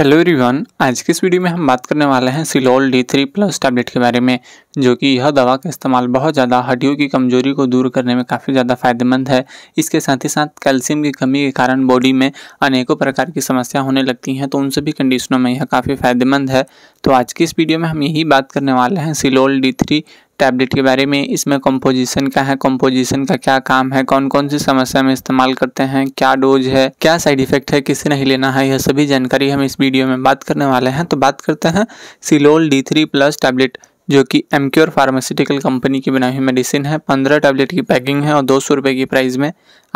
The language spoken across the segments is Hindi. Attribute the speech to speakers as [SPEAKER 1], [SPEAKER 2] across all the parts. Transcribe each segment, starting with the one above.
[SPEAKER 1] हेलो एवरीवन आज की इस वीडियो में हम बात करने वाले हैं सिलोल डी थ्री प्लस टैबलेट के बारे में जो कि यह दवा का इस्तेमाल बहुत ज़्यादा हड्डियों की कमजोरी को दूर करने में काफ़ी ज़्यादा फायदेमंद है इसके साथ ही साथ कैल्शियम की कमी के कारण बॉडी में अनेकों प्रकार की समस्या होने लगती हैं तो उन सभी कंडीशनों में यह काफ़ी फायदेमंद है तो आज की इस वीडियो में हम यही बात करने वाले हैं सिलोल डी थ्री टैबलेट के बारे में इसमें कंपोजिशन क्या है कंपोजिशन का क्या काम है कौन कौन सी समस्या में इस्तेमाल करते हैं क्या डोज है क्या साइड इफेक्ट है किसे नहीं लेना है यह सभी जानकारी हम इस वीडियो में बात करने वाले हैं तो बात करते हैं सिलोल डी थ्री प्लस टैबलेट जो कि एमक्योर फार्मास्यूटिकल कंपनी की बनाई हुई मेडिसिन है पंद्रह टैबलेट की पैकिंग है और दो सौ रुपये की प्राइस में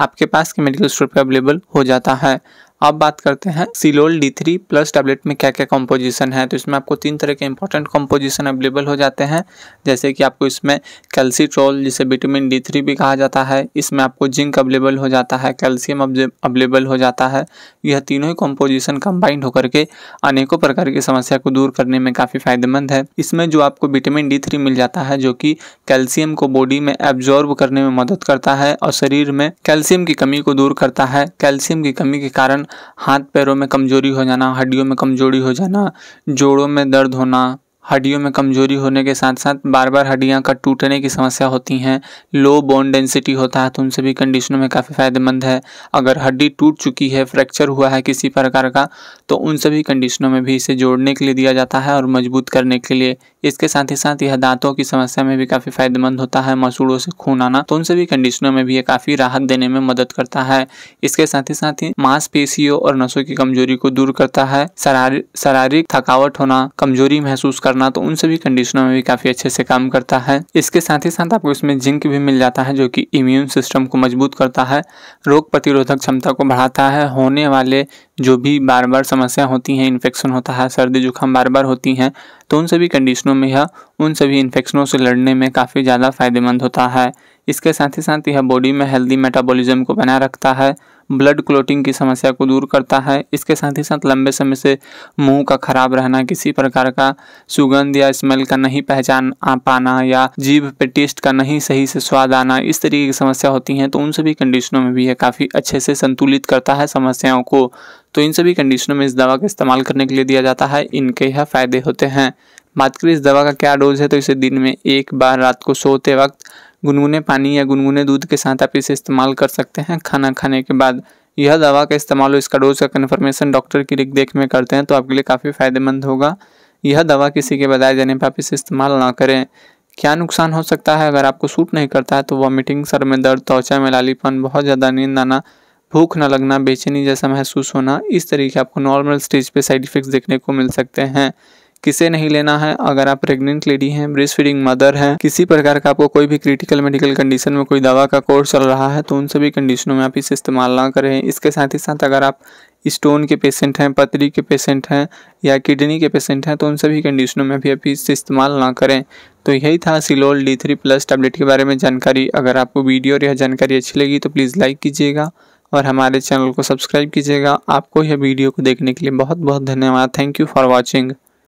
[SPEAKER 1] आपके पास के मेडिकल स्टोर पर अवेलेबल हो जाता है अब बात करते हैं सिलोल डी थ्री प्लस टैबलेट में क्या क्या कॉम्पोजिशन है तो इसमें आपको तीन तरह के इंपॉर्टेंट कॉम्पोजिशन अवेलेबल हो जाते हैं जैसे कि आपको इसमें कैल्सीट्रोल जिसे विटामिन डी थ्री भी कहा जाता है इसमें आपको जिंक अवेलेबल हो जाता है कैल्शियम अवेलेबल हो जाता है यह तीनों ही कॉम्पोजिशन कंबाइंड होकर के अनेकों प्रकार की समस्या को दूर करने में काफ़ी फायदेमंद है इसमें जो आपको विटामिन डी थ्री मिल जाता है जो कि कैल्शियम को बॉडी में एब्जॉर्ब करने में मदद करता है और शरीर में कैल्शियम की कमी को दूर करता है कैल्शियम की कमी के कारण हाथ पैरों में कमज़ोरी हो जाना हड्डियों में कमज़ोरी हो जाना जोड़ों में दर्द होना हड्डियों में कमजोरी होने के साथ साथ बार बार हड्डियाँ का टूटने की समस्या होती हैं लो बोन डेंसिटी होता है तो उन सभी कंडीशनों में काफ़ी फ़ायदेमंद है अगर हड्डी टूट चुकी है फ्रैक्चर हुआ है किसी प्रकार का तो उन सभी कंडीशनों में भी इसे जोड़ने के लिए दिया जाता है और मजबूत करने के लिए इसके साथ ही साथ यह दांतों की समस्या में भी काफ़ी फ़ायदेमंद होता है मसूड़ों से खून आना तो उन सभी कंडीशनों में भी ये काफ़ी राहत देने में मदद करता है इसके साथ ही साथ ही मांसपेशियों और नसों की कमजोरी को दूर करता है शारीरिक थकावट होना कमजोरी महसूस कर करना तो उन सभी कंडीशनों में भी काफ़ी अच्छे से काम करता है इसके साथ ही साथ आपको इसमें जिंक भी मिल जाता है जो कि इम्यून सिस्टम को मजबूत करता है रोग प्रतिरोधक क्षमता को बढ़ाता है होने वाले जो भी बार बार समस्या होती हैं इन्फेक्शन होता है सर्दी जुकाम बार बार होती हैं तो उन सभी कंडीशनों में यह उन सभी इन्फेक्शनों से लड़ने में काफ़ी ज़्यादा फायदेमंद होता है इसके साथ ही साथ यह बॉडी में हेल्दी मेटाबॉलिज्म को बनाए रखता है ब्लड क्लोटिंग की समस्या को दूर करता है इसके साथ ही साथ लंबे समय से मुंह का खराब रहना किसी प्रकार का सुगंध या स्मेल का नहीं पहचान आ पाना या जीभ पे टेस्ट का नहीं सही से स्वाद आना इस तरीके की समस्या होती हैं तो उन सभी कंडीशनों में भी यह काफ़ी अच्छे से संतुलित करता है समस्याओं को तो इन सभी कंडीशनों में इस दवा का इस्तेमाल करने के लिए दिया जाता है इनके यह फ़ायदे होते हैं बात करें इस दवा का क्या डोज है तो इसे दिन में एक बार रात को सोते वक्त गुनगुने पानी या गुनगुने दूध के साथ आप इसे इस्तेमाल कर सकते हैं खाना खाने के बाद यह दवा का इस्तेमाल और इसका डोज का कन्फर्मेशन डॉक्टर की रिख देख में करते हैं तो आपके लिए काफ़ी फ़ायदेमंद होगा यह दवा किसी के बताए जाने पर आप इसे इस्तेमाल ना करें क्या नुकसान हो सकता है अगर आपको सूट नहीं करता है तो वॉमिटिंग सर में दर्द त्वचा में लालीपन बहुत ज़्यादा नींद आना भूख न लगना बेचैनी जैसा महसूस होना इस तरीके आपको नॉर्मल स्टेज पे साइड इफ़ेक्ट्स देखने को मिल सकते हैं किसे नहीं लेना है अगर आप प्रेग्नेंट लेडी हैं ब्रेस्ट फीडिंग मदर हैं किसी प्रकार का आपको कोई भी क्रिटिकल मेडिकल कंडीशन में कोई दवा का कोर्स चल रहा है तो उन सभी कंडीशनों में आप इसे इस्तेमाल ना करें इसके साथ ही साथ अगर आप स्टोन के पेशेंट हैं पतरी के पेशेंट हैं या किडनी के पेशेंट हैं तो उन सभी कंडीशनों में भी आप इसे इस्तेमाल ना करें तो यही था सिलोल डी थ्री प्लस टैबलेट के बारे में जानकारी अगर आपको वीडियो और यह जानकारी अच्छी लगी तो प्लीज़ लाइक कीजिएगा और हमारे चैनल को सब्सक्राइब कीजिएगा आपको यह वीडियो को देखने के लिए बहुत बहुत धन्यवाद थैंक यू फॉर वॉचिंग